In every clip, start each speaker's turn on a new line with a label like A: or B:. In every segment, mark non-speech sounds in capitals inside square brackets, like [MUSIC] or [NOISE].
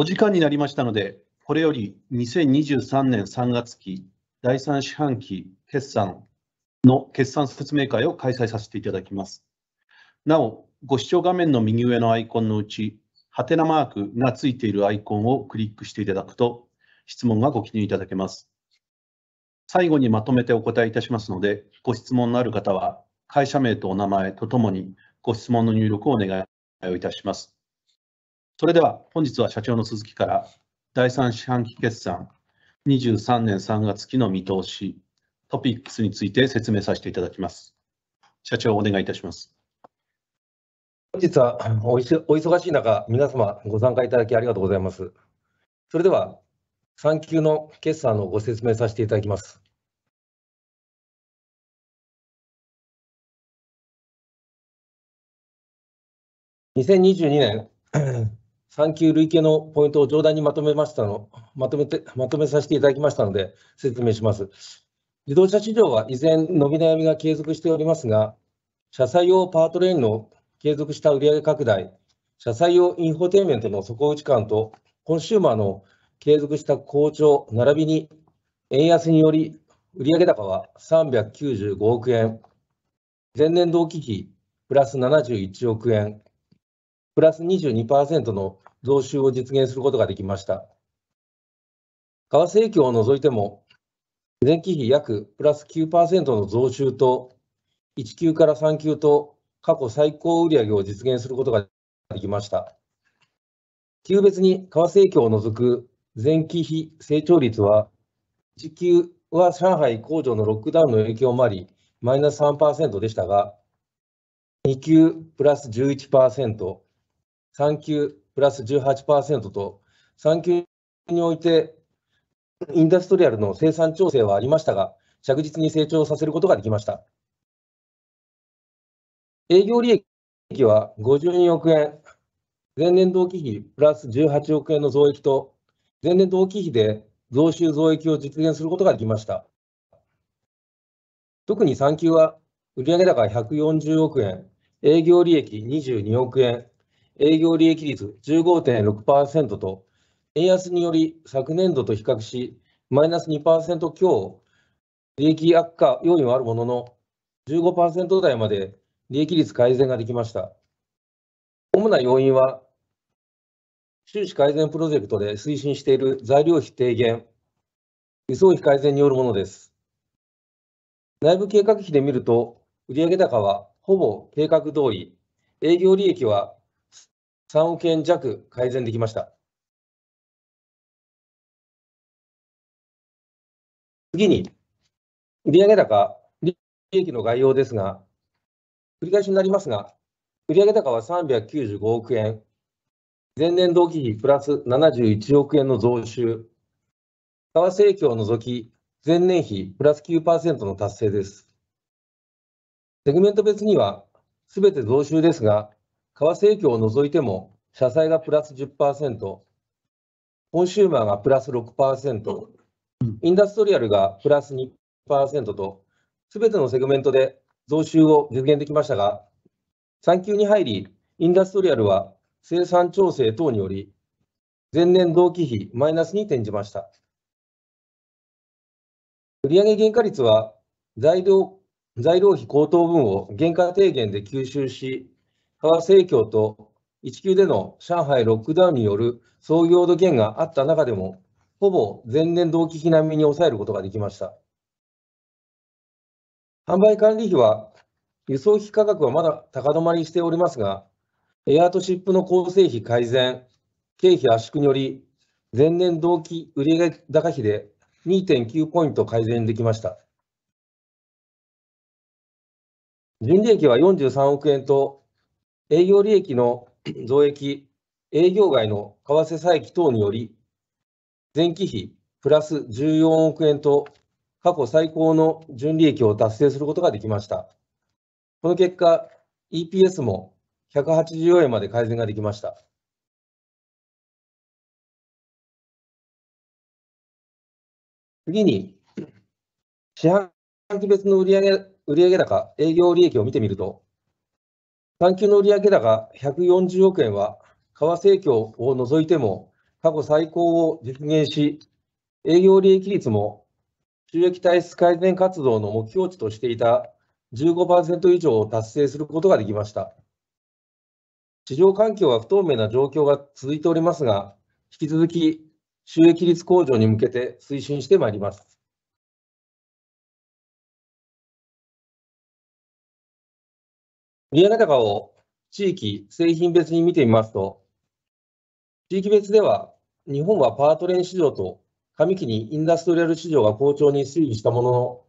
A: お時間になりましたので、これより2023
B: 年3月期第3四半期決算の決算説明会を開催させていただきます。なお、ご視聴画面の右上のアイコンのうち、ハテナマークがついているアイコンをクリックしていただくと、質問がご記入いただけます。最後にまとめてお答えいたしますので、ご質問のある方は、会社名とお名前とともにご質問の入力をお願いをいたします。それでは本日は社長の鈴木から第3四半期決算23年3月期の見通し、トピックスについて説明させていただきます。社長、お願いいたします。
C: 本日はお忙しい中、皆様ご参加いただきありがとうございます。それでは、3級の
A: 決算のご説明させていただきます。2022年3級累計のポイントを上段にまとめましたの、まとめて、まとめさせ
C: ていただきましたので、説明します。自動車市場は依然、伸び悩みが継続しておりますが、車載用パートレインの継続した売上拡大、車載用インフォテイメントの底打ち感と、コンシューマーの継続した好調、並びに円安により売上高は395億円、前年同期比プラス71億円、プラス22%の増収を実現することができました。為替影響を除いても、前期比約プラス9%の増収と、1級から3級と過去最高売上を実現することができました。級別に為替影響を除く前期比成長率は、1級は上海工場のロックダウンの影響もあり、マイナス3%でしたが、2級プラス11%、産休プラス18%と、産休においてインダストリアルの生産調整はありましたが、着実に成長させることができました。営業利益は52億円、前年同期比プラス18億円の増益と、前年同期比で増収増益を実現することができました。特に産休は売上高140億円、営業利益22億円、営業利益率15.6%と、円安により昨年度と比較し、マイナス2%強、利益悪化要因はあるものの、15%台まで利益率改善ができました。主な要因は、収支改善プロジェクトで推進している材料費低減、輸送費改善によるものです。内部計画費で見ると、売上高はほぼ計画通り、営業利益は3
A: 億円弱改善できました。次に、売上高、利益の概要で
C: すが、繰り返しになりますが、売上高は395億円、前年同期比プラス71億円の増収、為替影響を除き、前年比プラス9%の達成です。セグメント別には、すべて増収ですが、為替影響を除いても、社債がプラス10%、コンシューマーがプラス6%、インダストリアルがプラス2%と、すべてのセグメントで増収を実現できましたが、産休に入り、インダストリアルは生産調整等により、前年同期比マイナスに転じました。売上原価率は材料材料費高騰分を原価低減で吸収し、為替影響と1級での上海ロックダウンによる創業度減があった中でも、ほぼ前年同期比並みに抑えることができました。販売管理費は、輸送費価格はまだ高止まりしておりますが、エアートシップの構成費改善、経費圧縮により、前年同期売上高比で2.9ポイント改善できました。純利益は43億円と営業利益の [CLEARS THROAT] 増益、営業外の為替差益等により、前期比プラス14億円と過去最高の純利益を達成することができました。
A: この結果、EPS も184円まで改善ができました。次に、市販機別の売上売上高、
C: 営業利益を見てみると、産休の売上高140億円は、為替況を除いても過去最高を実現し、営業利益率も収益体質改善活動の目標値としていた15%以上を達成することができました。市場環境は不透明な状況が続いておりますが、引き続き収益率向上に向けて推
A: 進してまいります。売上高を地域、製品別に見てみますと、
C: 地域別では、日本はパートレーン市場と上期にインダストリアル市場が好調に推移したものの、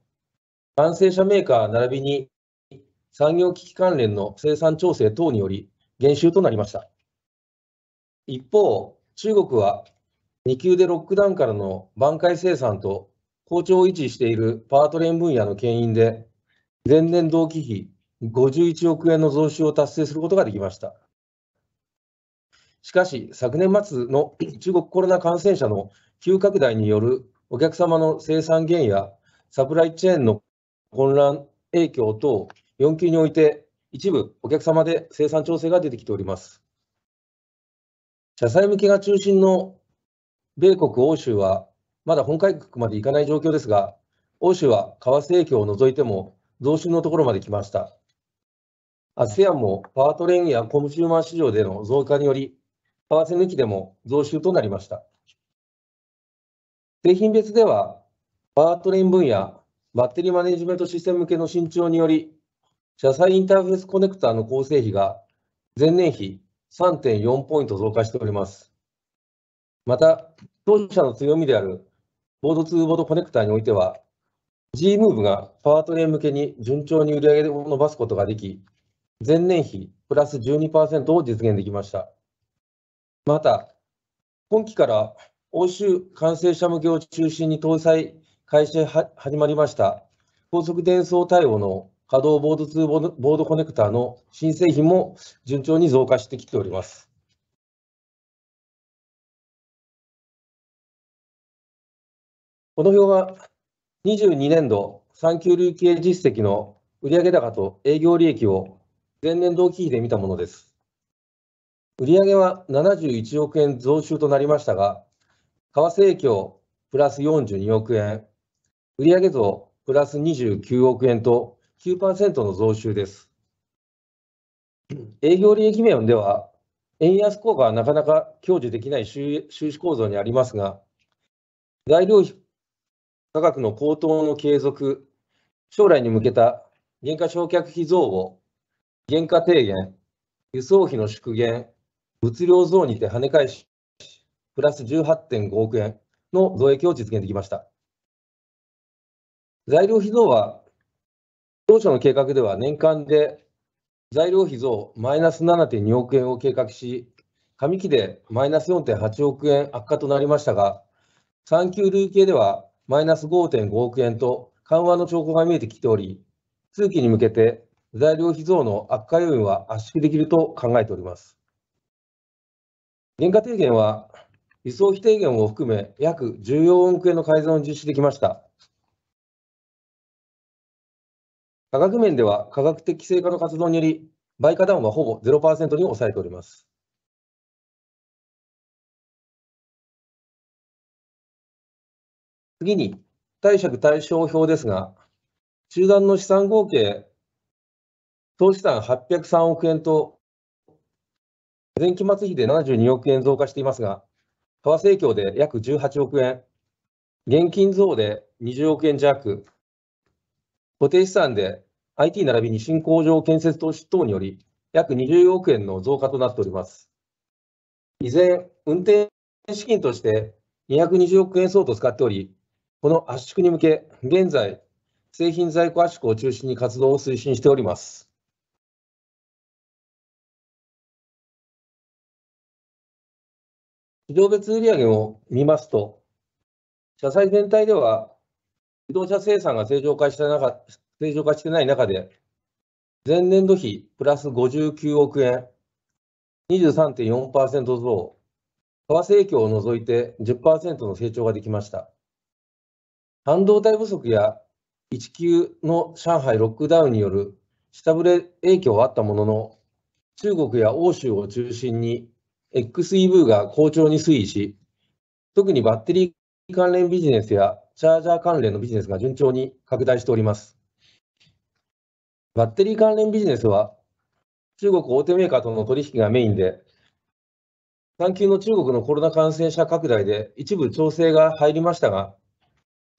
C: 完成車メーカー並びに産業機器関連の生産調整等により減収となりました。一方、中国は2級でロックダウンからの挽回生産と好調を維持しているパートレーン分野の牽引で、前年同期比51億円の増収を達成することができました。しかし、昨年末の中国コロナ感染者の急拡大によるお客様の生産減やサプライチェーンの混乱影響等、4級において一部お客様で生産調整が出てきております。社債向けが中心の米国、欧州は、まだ本改革までいかない状況ですが、欧州は為替影響を除いても、増収のところまで来ました。ASEAN もパワートレインやコンシューマー市場での増加により、パーセ抜きでも増収となりました。製品別では、パワートレイン分野、バッテリーマネジメントシステム向けの伸長により、車載インターフェースコネクターの構成費が前年比3.4ポイント増加しております。また、当社の強みであるボード2ボードコネクターにおいては、G ムーブがパワートレイン向けに順調に売り上げを伸ばすことができ、前年比プラス12%を実現できました。また、今期から欧州完成者向けを中心に搭載開始始まりました高速伝送対応の稼働ボー
A: ド2ボードコネクターの新製品も順調に増加してきております。この表は22年度3級累計実績の売上高
C: と営業利益を前年同期比で見たものです。売上は71億円増収となりましたが、為替影響プラス42億円、売上増プラス29億円と9%の増収です。営業利益面では、円安効果はなかなか享受できない収支構造にありますが、材料費価格の高騰の継続、将来に向けた減価償却費増を原価低減、輸送費の縮減、物量増にて跳ね返し、プラス18.5億円の増益を実現できました。材料費増は、当初の計画では年間で材料費増マイナス7.2億円を計画し、上期でマイナス4.8億円悪化となりましたが、産休累計ではマイナス5.5億円と緩和の兆候が見えてきており、通期に向けて材料費増の悪化要因は圧縮できると考えております。原価低減は、輸送費低減を含め約14億円の改善を実施できました。価格面では科
A: 学的成果の活動により、売価ダウンはほぼ0%に抑えております。次に、貸借対照表ですが、集団の資産合計
C: 投資産803億円と、前期末比で72億円増加していますが、為替影響で約18億円、現金増で20億円弱、固定資産で IT 並びに新工場建設投資等により、約20億円の増加となっております。依然、運転資金として220億円相当使っており、
A: この圧縮に向け、現在、製品在庫圧縮を中心に活動を推進しております。市場別売上を見ますと、社債全
C: 体では自動車生産が正常化してなか正常化してない中で、前年度比プラス59億円、23.4%増、為替影響を除いて10%の成長ができました。半導体不足や1級の上海ロックダウンによる下振れ影響はあったものの、中国や欧州を中心に XEV が好調に推移し、特にバッテリー関連ビジネスやチャージャー関連のビジネスが順調に拡大しております。バッテリー関連ビジネスは、中国大手メーカーとの取引がメインで、産休の中国のコロナ感染者拡大で一部調整が入りましたが、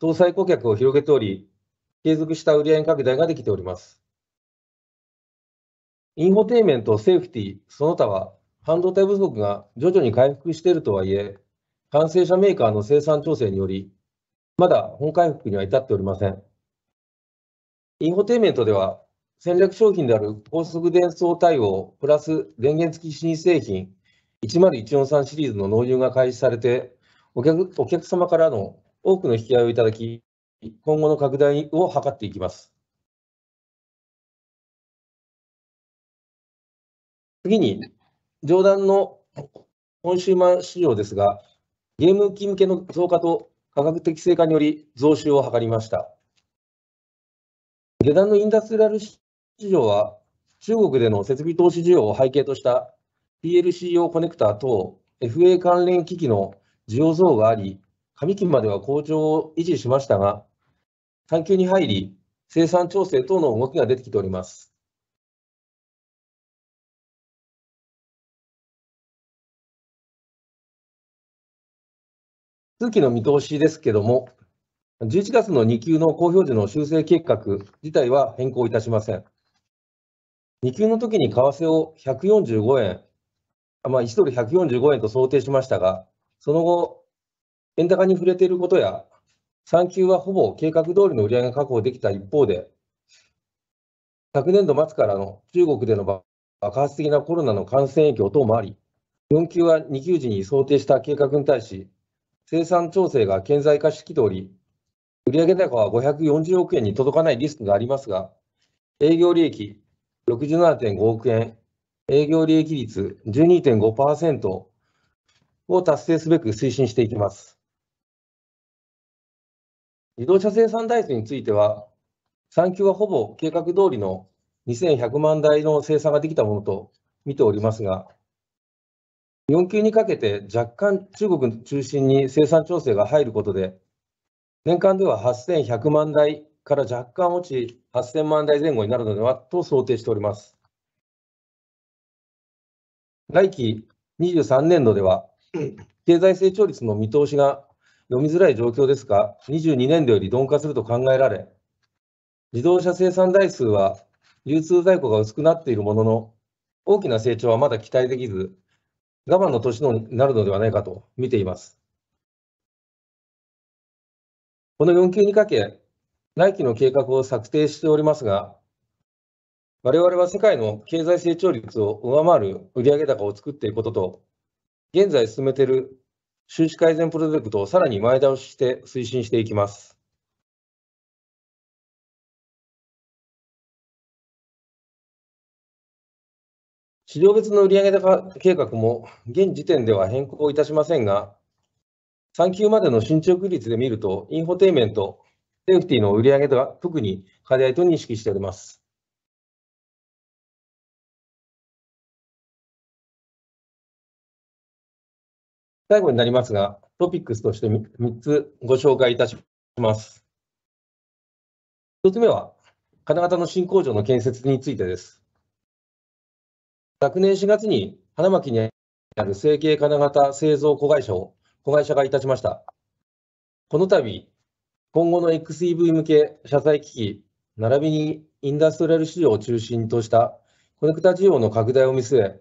C: 搭載顧客を広げており、継続した売上拡大ができております。インフォテイメント、セーフティー、その他は、半導体不足が徐々に回復しているとはいえ、完成車メーカーの生産調整により、まだ本回復には至っておりません。インフォテイメントでは、戦略商品である高速伝送対応プラス電源付き新製品10143シリーズの納入が開始されて、お客お客様からの多くの引き合
A: いをいただき、今後の拡大を図っていきます。次に、上段の
C: コンシューマー市場ですが、ゲーム機向けの増加と科学的成果により増収を図りました。下段のインダストリアル市場は、中国での設備投資需要を背景とした PLC 用コネクタ等 FA 関連機器の需要増があり、上期までは好調を維
A: 持しましたが、産休に入り、生産調整等の動きが出てきております。通期の見通しですけども、
C: 11月の2級の公表時の修正計画自体は変更いたしません。2級の時に為替を145円、まあ、1ドル145円と想定しましたが、その後、円高に触れていることや、3級はほぼ計画通りの売り上げが確保できた一方で、昨年度末からの中国での爆発的なコロナの感染影響等もあり、4級は2級時に想定した計画に対し、生産調整が顕在化してきており、売上高は540億円に届かないリスクがありますが、営業利益67.5億円、営業利益率12.5%を達成すべく推進していきます。自動車生産台数については、産休はほぼ計画通りの2100万台の生産ができたものと見ておりますが、4級にかけて若干中国中心に生産調整が入ることで、年間では8100万台から若干落ち、8000万台前後になるのではと想定しております。来期23年度では、経済成長率の見通しが読みづらい状況ですが、22年度より鈍化すると考えられ、自動車生産台数は流通在庫が薄くなっているものの、大きな成長はまだ期待できず、我慢の年になるのではないかと見ています。この4級にかけ、来期の計画を策定しておりますが、我々は世界の経済成長率を上回る売上高を作っていくことと、
A: 現在進めている収支改善プロジェクトをさらに前倒しして推進していきます。資料別の売上高計画も現
C: 時点では変更いたしませんが、3級までの進捗率で見ると、インフォテ
A: イメント、セーフティの売上は特に課題と認識しております。最後になりますが、トピックスとして3つご紹介いたし
C: ます。1つ目は、金型の新工場の建設についてです。昨年4月に花巻にある成形金型製造子会社を、子会社がいたしました。この度、今後の XEV 向け車載機器、並びにインダストリアル市場を中心としたコネクタ需要の拡大を見据え、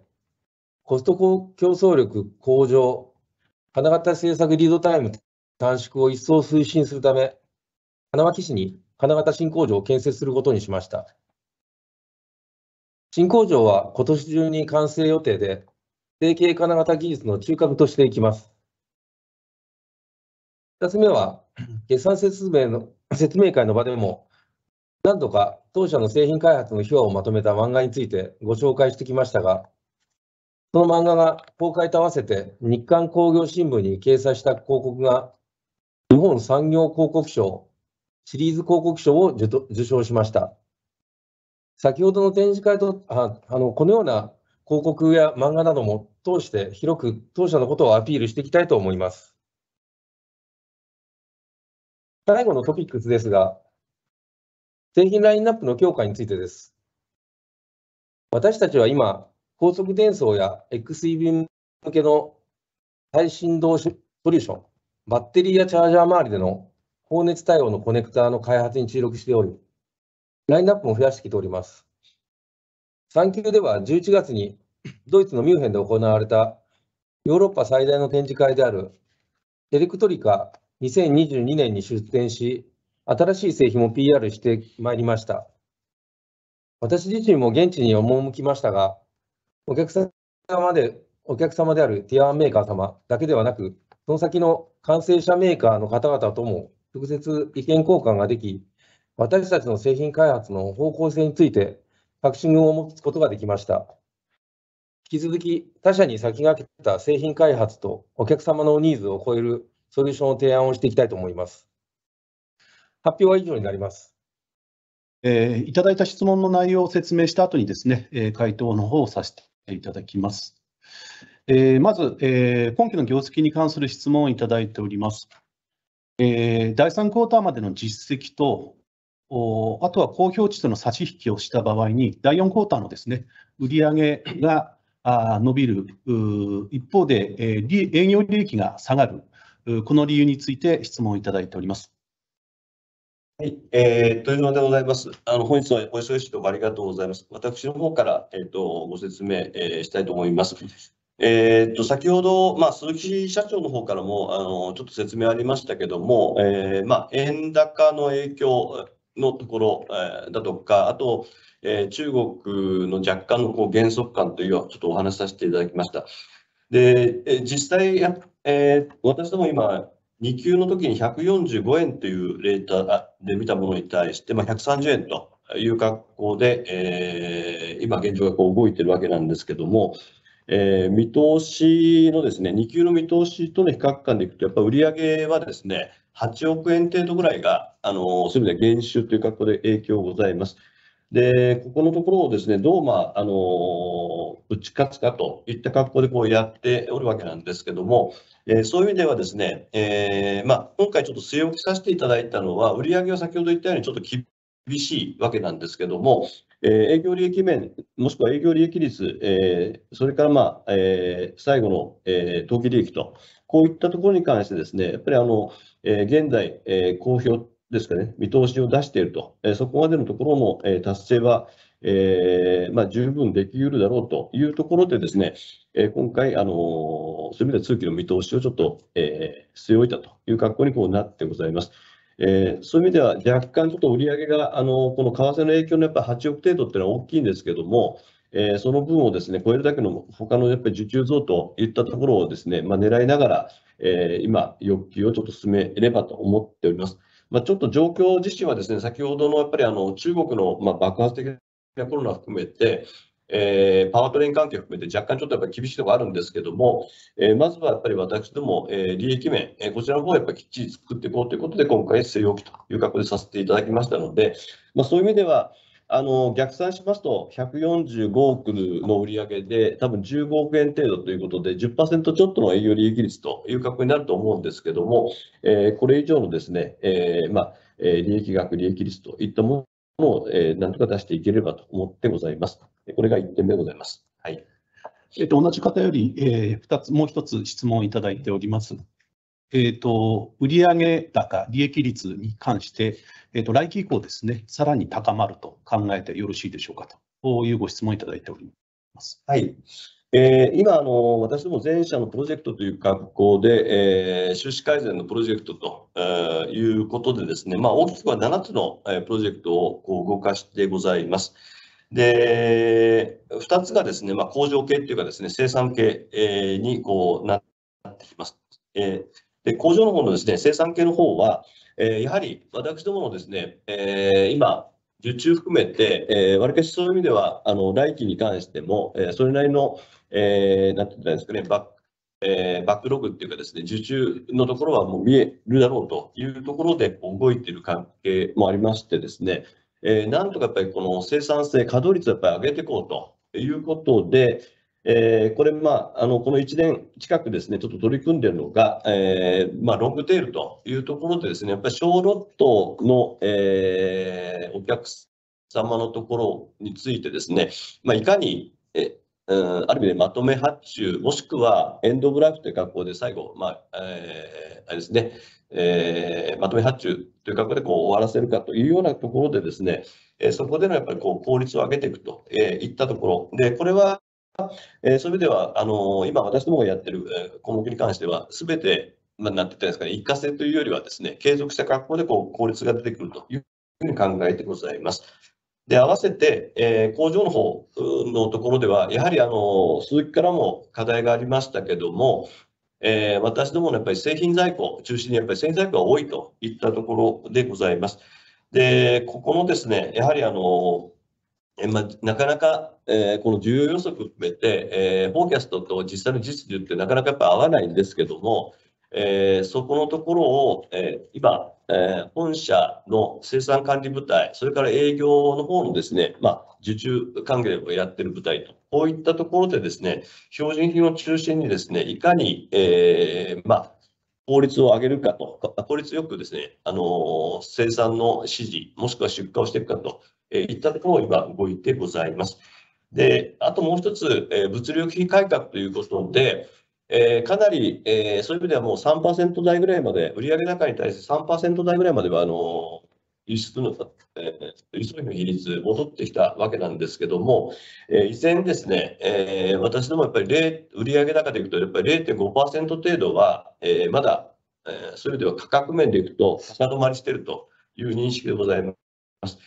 C: コスト競争力向上、金型政策リードタイム短縮を一層推進するため、花巻市に金型新工場を建設することにしました。新工場は今年中に完成予定で、成形金型技術の中核としていきます。2つ目は、決算説明の説明会の場でも、何度か当社の製品開発の秘話をまとめた漫画についてご紹介してきましたが、その漫画が公開と合わせて日刊工業新聞に掲載した広告が、日本産業広告賞シリーズ広告賞を受賞しました。先ほどの展示会とああのこのような広告や漫画なども通して広く当社のことをアピールしていきたいと思います。最後のトピックスですが、製品ラインナップの強化についてです。私たちは今、高速伝送や XEV 向けの最同動ソリューション、バッテリーやチャージャー周りでの高熱対応のコネクターの開発に注力しており、ラインナップも増やしてきております。産休では11月にドイツのミュンヘンで行われたヨーロッパ最大の展示会であるエレクトリカ2022年に出展し、新しい製品も PR してまいりました。私自身も現地に赴きましたが、お客様でお客様であるティアーメーカー様だけではなく、その先の完成者メーカーの方々とも直接意見交換ができ、私たちの製品開発の方向性について確信を持つことができました。引き続き他社に先駆けた製品開発とお客様のニーズを超えるソリューションを提案をしていきたいと思います。発表は以上になります。
B: えー、いただいた質問の内容を説明した後にですね、えー、回答の方をさせていただきます。えー、まず、えー、今期の業績に関する質問をいただいております。えー、第3クォーターまでの実績と、おあとは公表値との差し引きをした場合に、第4クォーターのですね売上があ伸びる一方で、えー、営業利益が下がる、この理由について質問いただいております。
D: はい、えというのでございます。あの本日はお忙しいところありがとうございます。私の方から、えっと、ご説明、えしたいと思います。えっと、先ほど、まあ、鈴木社長の方からもあのちょっと説明ありましたけども、えまあ、円高の影響、のところ、えだとか、あと、え中国の若干のこう減速感というちょっとお話しさせていただきました。で、え実際え私ども今、2級の時に145円というレーターで見たものに対して、まあ、130円という格好で、え今現状がこう動いてるわけなんですけども、え見通しのですね、2級の見通しとの比較感でいくと、やっぱ売上はですね、8億円程度ぐらいが、あのそういう意味では減収という格好で影響ございます。で、ここのところをですね、どう、まあ、あの、打ち勝つかといった格好でこうやっておるわけなんですけども、えー、そういう意味ではですね、えー、まあ、今回ちょっと据え置きさせていただいたのは、売上は先ほど言ったようにちょっと厳しいわけなんですけども、えー、営業利益面、もしくは営業利益率、えそれから、まあえ最後の、え当期利益とこういったところに関してですね、やっぱりあの、えー、現在、えー、公表ですかね、見通しを出していると、えー、そこまでのところの、えー、達成は、えーまあ、十分できうるだろうというところでですね、えー、今回、あのー、そういう意味では通期の見通しをちょっと、えー、据え置いたという格好にこうなってございます。えー、そういう意味では若干ちょっと売り上げが、あのー、この為替の影響のやっぱ8億程度っていうのは大きいんですけども、えー、その分をですね超えるだけの他のやっぱり受注増といったところをですね、まあ、狙いながら、えー、今、欲求をちょっと進めればと思っております。まあ、ちょっと状況自身はですね先ほどのやっぱりあの中国のまあ爆発的なコロナ含めて、えー、パワートレイン関係を含めて若干ちょっとやっぱ厳しいところあるんですけども、えー、まずはやっぱり私ども、えー、利益面、えー、こちらの方をやっぱきっちり作っていこうということで、今回、据え置きという格好でさせていただきましたので、まあ、そういう意味では、あの逆算しますと、145億の売り上げで、多分15億円程度ということで、10%ちょっとの営業利益率という格好になると思うんですけども、えー、これ以上のですね、えー、まあ、利益額、利益率といったものを、えー、なんとか出していければと思ってございます。これが1点目でございます。はいえっと同じ方より、えー、2つ、もう1
B: つ質問をいただいております。えーと、売上高、利益率に関して、えーと、来期以降ですね、さらに高まると考えてよろしいでしょうかというご質問いただいております。はい。
D: えー、今あの、私ども前者のプロジェクトという格好で、えー、収支改善のプロジェクトと、えー、いうことでですね、まあ、大きくは7つの、えー、プロジェクトをこう動かしてございます。で、2つがですね、まあ、工場系というかですね、生産系、えー、にこうなってきます。えーで工場の方のですね生産系の方は、えー、やはり私どものですね、えー、今、受注含めて、えー、わかしそういう意味では、あの来期に関しても、えー、それなりの、えー、なんて言ったんですかね、バックえー、バックログっていうかですね、受注のところはもう見えるだろうというところで動いている関係もありましてですね、えー、なんとかやっぱりこの生産性、稼働率をやっぱり上げていこうということで、えー、これ、まあ、あのこの1年近くですねちょっと取り組んでいるのが、えーまあ、ロングテールというところでですねやっぱり小ロットの、えー、お客様のところについてですね、まあ、いかにえうん、ある意味でまとめ発注、もしくはエンドグラフという格好で最後、まあえー、あれですね、えー、まとめ発注という格好でこう終わらせるかというようなところでですね、えー、そこでのやっぱりこう効率を上げていくと、えー、いったところで、これはえー、そういう意味では、あの今私どもがやってる項目に関しては、すべて、まあ、なんて言ったんですかね、一過性というよりはですね、継続した格好でこう効率が出てくるというふうに考えてございます。で、合わせて、えー、工場の方のところでは、やはりあの鈴木からも課題がありましたけども、えー、私どものやっぱり製品在庫を中心にやっぱり製品在庫が多いといったところでございます。で、ここのですね、やはりあのまあ、なかなか、えー、この重要予測含めて、えー、フォーキャストと実際の実需ってなかなかやっぱ合わないんですけども、えー、そこのところを、えー、今、えー、本社の生産管理部隊、それから営業の方のですね、まあ、受注関係をやってる部隊と、こういったところでですね、標準品を中心にですね、いかに、えー、まあ、効率を上げるかと、効率よくですね、あの生産の指示、もしくは出荷をしていくかと、えいったところを今動いてございます。で、あともう一つ、え物流費改革ということで、えー、かなり、えー、そういう意味ではもう3%台ぐらいまで、売上高に対して3%台ぐらいまではあの輸出の、えー、輸送費の比率、戻ってきたわけなんですけども、えー、ですね、えー、私どもやっぱり売上高でいくと、やっぱり0.5%程度は、えー、まだ、えー、それでは価格面でいくと、下止まりしているという認識でございます。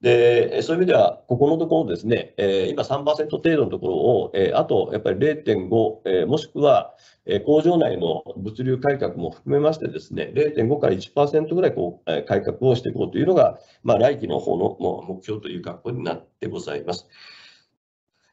D: で、そういう意味では、ここのところですね、え今3%程度のところを、えあとやっぱり0.5、えもしくは、え工場内の物流改革も含めましてですね、0.5から1%ぐらいこう、え改革をしていこうというのが、まあ、来期の方のもう目標という格好になってございます。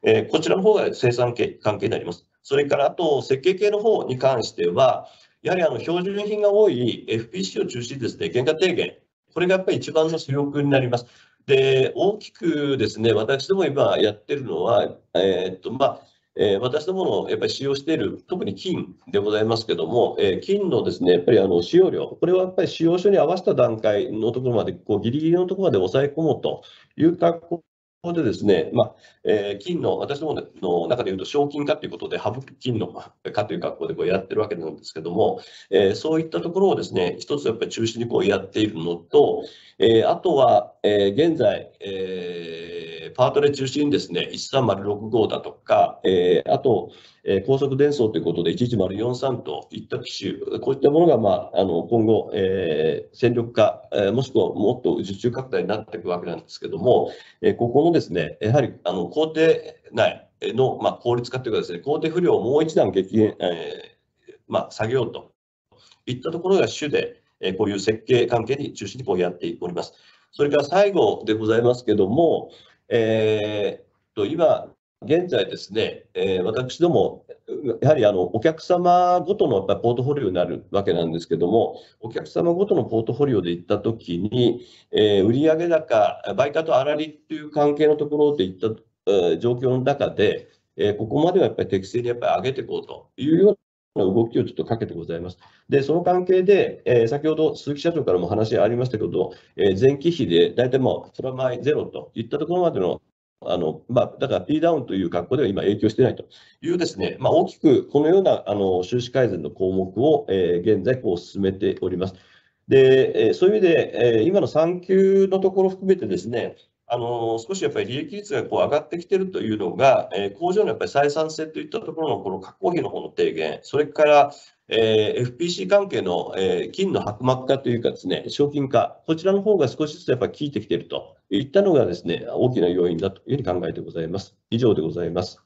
D: えこちらの方が生産系関係になります。それからあと、設計系の方に関しては、やはりあの標準品が多い FPC を中心にですね、原価低減、これがやっぱり一番の主力になります。で、大きくですね、私ども今やってるのは、えー、っと、まあ、えー、私どものやっぱり使用している、特に金でございますけども、えー、金のですねやっぱりあの使用量、これはやっぱり使用書に合わせた段階のところまで、こうギリギリのところまで抑え込もうという格好ここでですね、まあえー、金の、私どもの中で言うと、賞金化ということで、省く金の化という格好でこうやってるわけなんですけども、えー、そういったところをですね、一つやっぱり中心にこうやっているのと、えー、あとは、え現在、えパートで中心にですね、13065だとか、えあと、え高速伝送ということで11043といった機種、こういったものが、まあ、あの今後、えー、戦力化、えもしくはもっと受注拡大になっていくわけなんですけども、えここのですねやはりあの工程内の、まあ、効率化というかですね、工程不良をもう一段激減、えー、まあ、下げようといったところが主で、えこういう設計関係に中心にこうやっております。それから最後でございますけども、えー、と今現在ですね、えー、私ども、やはりあのお客様ごとのやっぱポートフォリオになるわけなんですけども、お客様ごとのポートフォリオで行ったときに、えー、売上高、売価と粗利という関係のところで行った、えー、状況の中で、えー、ここまではやっぱり適正にやっぱり上げていこうというような動きをちょっとかけてございます。で、その関係で、えー、先ほど鈴木社長からも話ありましたけど、えー、前期比で大体もうそれマイゼロといったところまでのあのまあ、だから P ダウンという格好では今、影響していないというですね、まあ、大きくこのようなあの収支改善の項目を、えー、現在こう進めております。で、えそういう意味で、え今の産休のところ含めてですね、あの少しやっぱり利益率がこう上がってきているというのが、え工場のやっぱり採算性といったところのこの加工費の方の低減、それからえー、FPC 関係の、えー、金の薄膜化というかですね、賞金化、こちらの方が少しずつやっぱ効いてきているといったのがですね、大きな要因だというふうに考えてございます。以上でございます。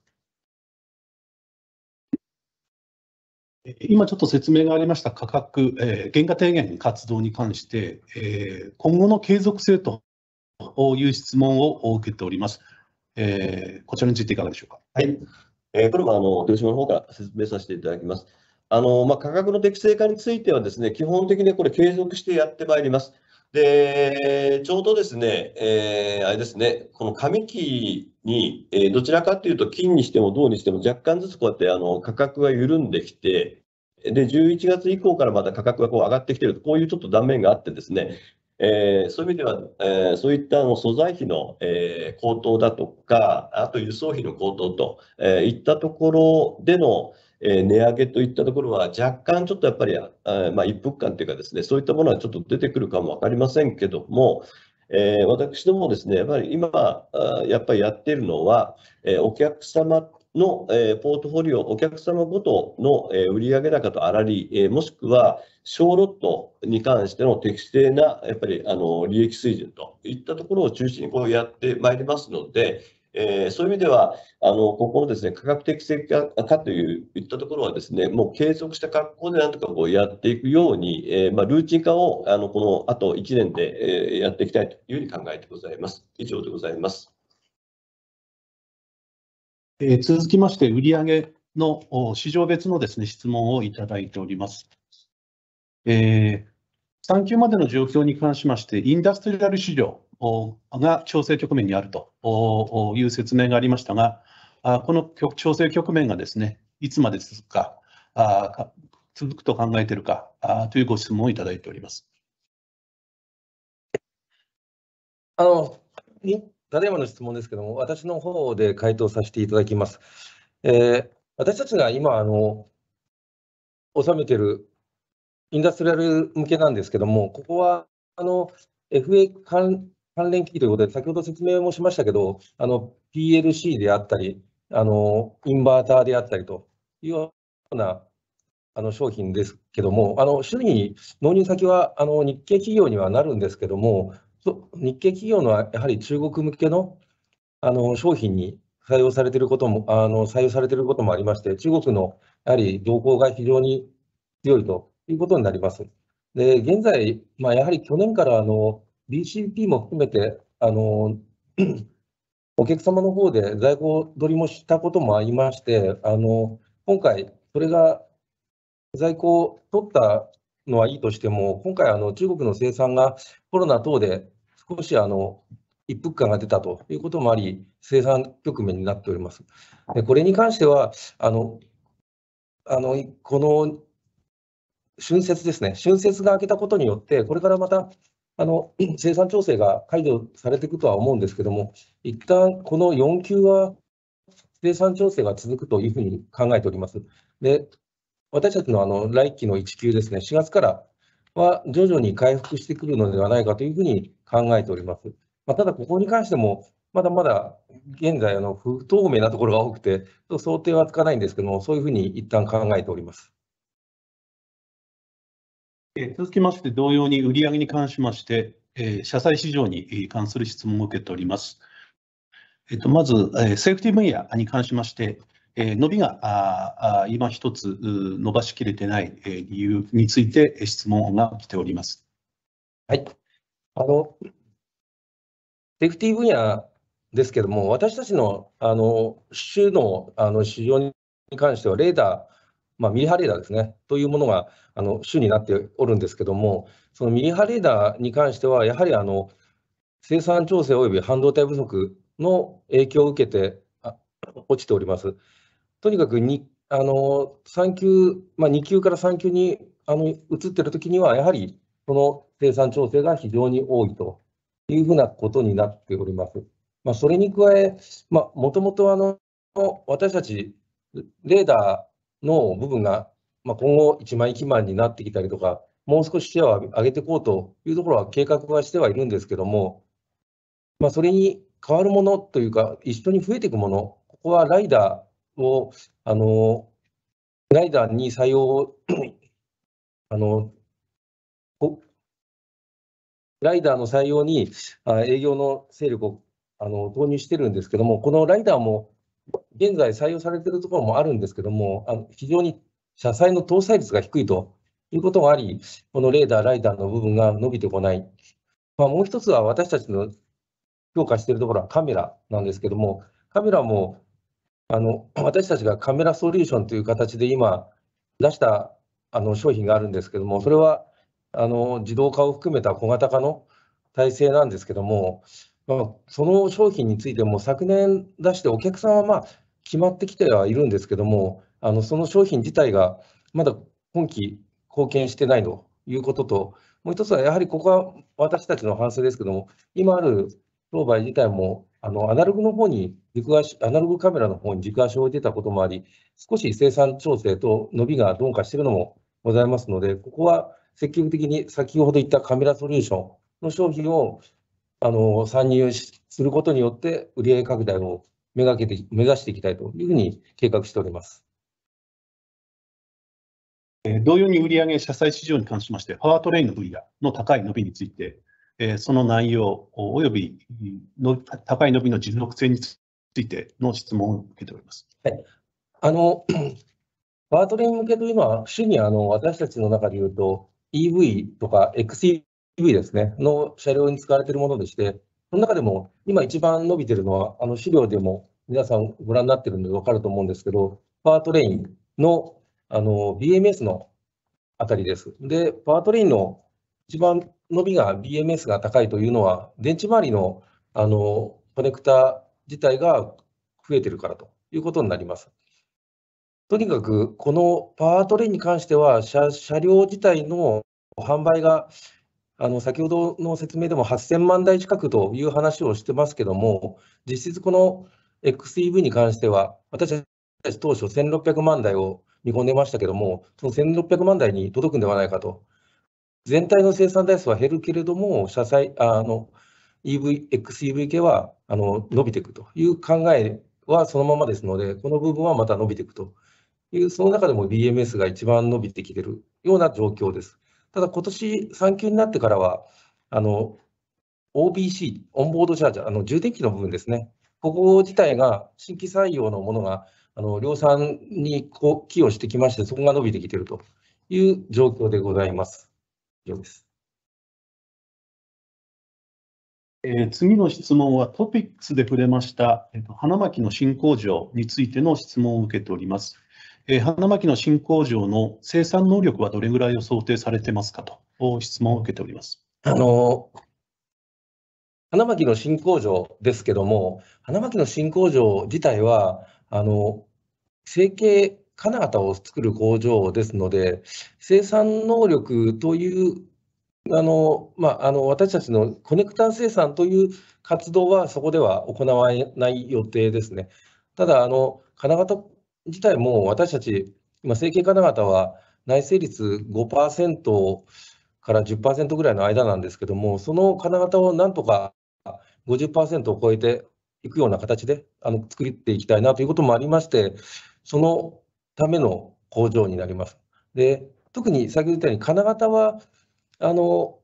B: 今ちょっと説明がありました価格、えー、原価低減活動に関して、えー、今後の継続性という質問を受けております。え
D: ー、こちらについていかがでしょうか。はい、えー、これもあの豊島の方から説明させていただきます。あのまあ、価格の適正化についてはですね、基本的にこれ継続してやってまいります。で、ちょうどですね、えー、あれですね、この紙機に、えー、どちらかというと金にしても銅にしても若干ずつこうやってあの価格が緩んできて、で、11月以降からまた価格がこう上がってきてると、こういうちょっと断面があってですね、えー、そういう意味では、えー、そういったあの素材費の、えー、高騰だとか、あと輸送費の高騰と、えいったところでの、え値上げといったところは若干ちょっとやっぱり、あまあ、一服感というかですね、そういったものはちょっと出てくるかも分かりませんけども、えー、私どもですね、やっぱり今、やっぱりやっているのは、えお客様の、えポートフォリオ、お客様ごとの、え売上高と粗利、えもしくは小ロットに関しての適正なやっぱりあの利益水準といったところを中心にこうやってまいりますので、えー、そういう意味では、あのここのですね科学的性化といういったところは、ですねもう継続した格好でなんとかこうやっていくように、えー、まあ、ルーチン化をあのこのあと1年で、えー、やっていきたいというふうに考えてございます。以上でございます。
B: え続きまして、売上の市場別のですね質問をいただいております。えー、産休までの状況に関しまして、インダストリアル市場、が調整局面にあるという説明がありましたが、この調整局面がですね、いつまで続くか、続くと考えているかというご質問をいただいております。
C: あの、ただいまの質問ですけども、私の方で回答させていただきます。えー、私たちが今、あの、収めているインダストリアル向けなんですけども、ここは、あの、FA 関関連機器ということで、先ほど説明もしましたけど、PLC であったり、あのインバーターであったりというようなあの商品ですけども、あの主に納入先はあの日系企業にはなるんですけども、日系企業のやはり中国向けのあの商品に採用されていることもあの採用されていることもありまして、中国のやはり動向が非常に強いということになります。で現在、まあ、やはり去年からあの BCP も含めて、あの [CLEARS THROAT] お客様の方で在庫取りもしたこともありまして、あの今回、それが在庫を取ったのはいいとしても、今回、あの中国の生産がコロナ等で少しあの一服感が出たということもあり、生産局面になっております。でこれに関してはあのあのこの春節ですね、春節が明けたことによって、これからまたあの生産調整が解除されていくとは思うんですけども、一旦この4級は生産調整が続くというふうに考えております。で私たちのあの来期の1級ですね、4月からは徐々に回復してくるのではないかというふうに考えております。まあ、ただ、ここに関しても、まだまだ現在、不透明なところが多くて、想定はつかないんですけども、そういうふうに一旦考えております。続きまして、同様に売上に関しまし
B: て、社債市場に関する質問を受けております。まず、セーフティ分野に関しまして、伸びが今一つ伸ばし
C: きれてない理由について質問が来ております。はい。あの、セーフティ分野ですけども、私たちのあの種のあの市場に関しては、レーダー、まあ、ミリ波レーダーですね、というものがあの主になっておるんですけども、そのミリ波レーダーに関しては、やはりあの生産調整および半導体不足の影響を受けて落ちております。とにかくにあの3級、まあ、2級から3級にあの移っているときには、やはりその生産調整が非常に多いというふうなことになっております。まあ、それに加え、もともと私たちレーダーの部分が、まあ、今後1万1万になってきたりとか、もう少しシェアを上げていこうというところは計画はしてはいるんですけども、まあ、それに変わるものというか、一緒に増えていくもの、ここはライダーを、あのライダーに採用あのライダーの採用に営業の勢力をあの投入してるんですけども、このライダーも現在採用されているところもあるんですけども、あの非常に車載の搭載率が低いということもあり、このレーダー、ライダーの部分が伸びてこない。まあ、もう一つは私たちの評価しているところはカメラなんですけども、カメラもあの私たちがカメラソリューションという形で今出したあの商品があるんですけども、それはあの自動化を含めた小型化の体制なんですけども、まあ、その商品についても昨年出してお客さんはまあ決まってきてはいるんですけども、あのその商品自体がまだ今期貢献してないということと、もう一つはやはりここは私たちの反省ですけども、今ある商売自体もあのアナログの方に軸足、アナログカメラの方に軸足を置いてたこともあり、少し生産調整と伸びが鈍化しているのもございますので、ここは積極的に先ほど言ったカメラソリューションの商品をあの参入することによって売上拡大を目がけて目指していきたいというふうに計画しております。
B: 同様に売上社債市場に関しまして、パワートレインの分野の高い伸びについて、その内容およびの高い伸びの持続性についての質問を受けております。
C: はい、あのパワートレイン向けというのは、主にあの私たちの中でいうと、EV とか XEV EV ですね、の車両に使われているものでして、その中でも今一番伸びているのは、あの資料でも皆さんご覧になっているので分かると思うんですけど、パワートレインのあの BMS のあたりです。で、パートレインの一番伸びが BMS が高いというのは、電池周りのあのコネクタ自体が増えているからということになります。とにかく、このパワートレインに関しては車、車両自体の販売があの先ほどの説明でも8000万台近くという話をしてますけども、実質この XEV に関しては、私たち当初1600万台を見込んでましたけども、その1600万台に届くんではないかと。全体の生産台数は減るけれども、車載、あの、EV、XEV 系はあの伸びていくという考えはそのままですので、この部分はまた伸びていくという、その中でも BMS が一番伸びてきているような状況です。ただ今年産休になってからは、あの、OBC、オンボードチャージャー、あの充電器の部分ですね、ここ自体が新規採用のものがあの量産にこう寄与してきまして、そこが伸びてきているという状況でございます。以上です。
B: えー、次の質問はトピックスで触れました、えー、と花巻の新工場についての質問を受けております。えー、花巻の新工場の生
C: 産能力はどれぐらいを想定されてますかと質問を受けております。あの花巻の新工場ですけども、花巻の新工場自体は、あの成形金型を作る工場ですので、生産能力というあのまあ、あの私たちのコネクター生産という活動はそこでは行わない予定ですね。ただあの金型自体も私たち、今、整形金型は内製率5%から10%ぐらいの間なんですけども、その金型をなんとか50%を超えていくような形であの作っていきたいなということもありまして、そのための工場になります。で特に先ほど言ったように金型はあの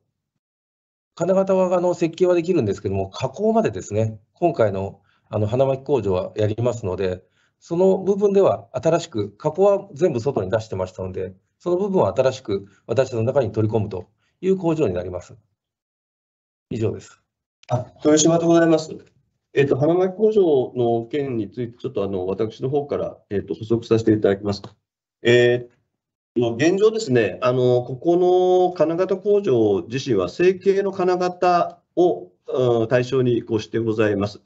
C: 金型はあの設計はできるんですけども加工までですね今回のあの花巻工場はやりますのでその部分では新しく、過去は全部外に出してましたので、その部分は新しく私たちの中に取り込むという工場になります。以上です。
D: あ豊島でございます。えっ、ー、と、花巻工場の件について、ちょっとあの私の方から、えっ、ー、と補足させていただきます。えー、現状ですね、あのここの金型工場自身は、成形の金型を対象にこうしてございます。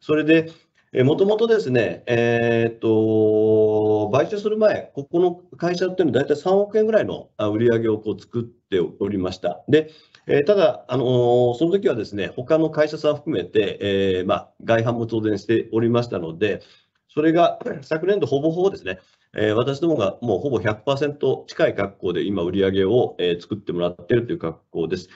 D: それで、もともとですね、えー、と、買収する前、ここの会社っていうのは大体3億円ぐらいの売り上げをこう作っておりました。で、えー、ただ、あのー、その時はですね、他の会社さん含めて、えー、まあ、外販も当然しておりましたので、それが [CLEARS THROAT] 昨年度ほぼほぼですね、え私どもがもうほぼ100%近い格好で今売り上げを、え作ってもらっているという格好です。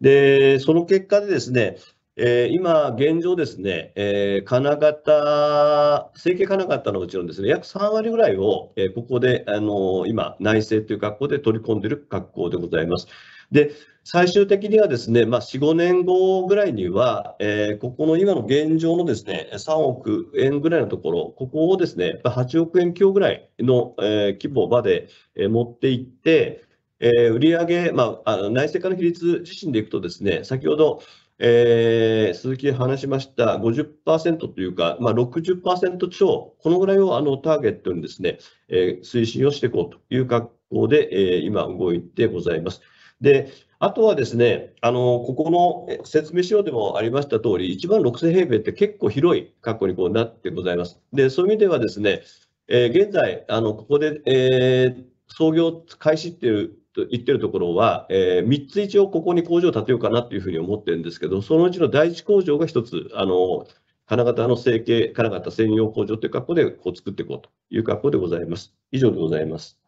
D: で、その結果でですね、えー、今、現状ですね、えー、金型、整形金型のうちのですね、約3割ぐらいを、えー、ここで、あのー、今、内政という格好で取り込んでいる格好でございます。で、最終的にはですね、まあ、4、5年後ぐらいには、えー、ここの今の現状のですね、3億円ぐらいのところ、ここをですね、8億円強ぐらいの、えー、規模まで、えー、持っていって、えー、売上、まあ、あの内政化の比率自身でいくとですね、先ほど、えー、鈴木話しました50%というか、まあ、60%超、このぐらいをあのターゲットにですね、えー、推進をしていこうという格好で、えー、今動いてございます。で、あとはですね、あの、ここの説明資料でもありました通り、1万6000平米って結構広い格好にこうなってございます。で、そういう意味ではですね、え現在、あの、ここで、え創業開始っていうと言ってるところは、えー、3つ一応ここに工場を建てようかなというふうに思ってるんですけど、そのうちの第一工場が1つ、あの金型の成形、金型専用工場という格好でこう作っていこうという格好でございます。以上でございます。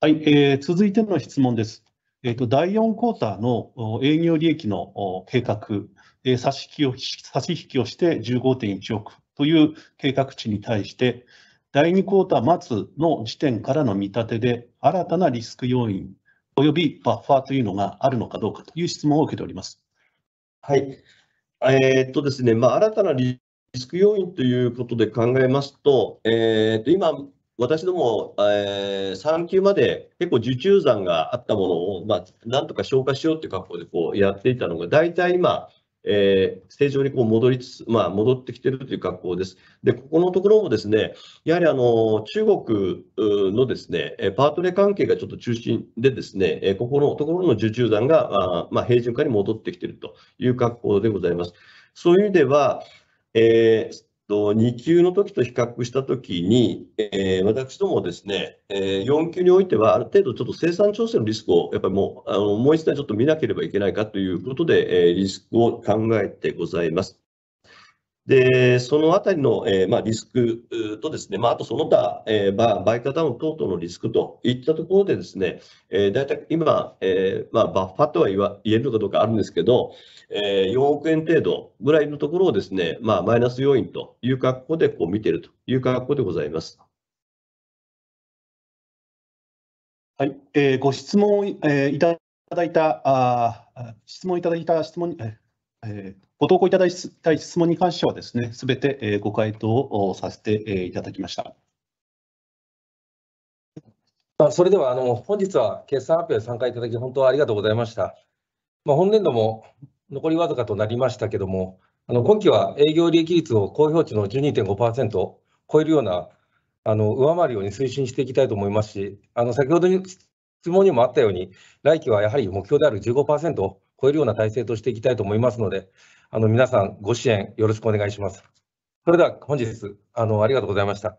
B: はい、えー、続いての質問です。えーと、と第4クォーターの営業利益の計画、えー、差し引きを差し引きをして15.1億という計画値に対して、第2クォーター末の時点からの見立てで、新たなリスク要因及びバッファーというのが
D: あるのかどうかという質問を受けております。はい。えー、っとですね、まあ、新たなリスク要因ということで考えますと、えー、っと今、私ども、えー、3級まで結構受注残があったものを、まあ、なんとか消化しようという格好でこうやっていたのが、大体今、えー、正常にこう戻りつつ、まあ、戻ってきているという格好です。で、ここのところもですね、やはりあの中国のですね、パートナー関係がちょっと中心でですね、ここのところの受注団が、あまあ、平準化に戻ってきているという格好でございます。そういう意味では、えーと、2級の時と比較した時に、えー、私どもですね、えー、4級においては、ある程度ちょっと生産調整のリスクを、やっぱりもう、あのもう一度ちょっと見なければいけないかということで、えー、リスクを考えてございます。で、そのあたりの、えーまあ、リスクとですね、まあ、あとその他、えーまあ、バイカダウン等々のリスクといったところでですね、えー、大体今、えーまあ、バッファとは言わ言えるのかどうかあるんですけど、えー、4億円程度ぐらいのところをですね、まあ、マイナス要因という格好でこう見ているという格好でございます。
A: はい、えー、ご質問、えいただいた、
B: あ質問いただいた質問、えーご投稿いただいた質問に関してはですね、すべてご回答をさせていただきました。
C: まあ、それではあの本日は決算発表参加いただき本当ありがとうございました。まあ、本年度も残りわずかとなりましたけども、あの今期は営業利益率を公表値の12.5%を超えるようなあの上回るように推進していきたいと思いますし、あの先ほど質問にもあったように、来期はやはり目標である15%を超えるような体制としていきたいと思いますので、あの皆さんご支援よろしくお願いします。それでは本日あのありがとうございました。